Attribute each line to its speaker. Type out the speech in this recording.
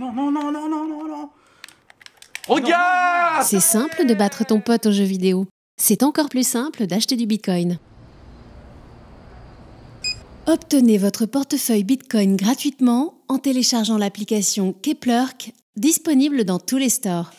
Speaker 1: non, C'est simple de battre ton pote au jeu vidéo. C'est encore plus simple d'acheter du Bitcoin. Obtenez votre portefeuille Bitcoin gratuitement en téléchargeant l'application Keplerk disponible dans tous les stores.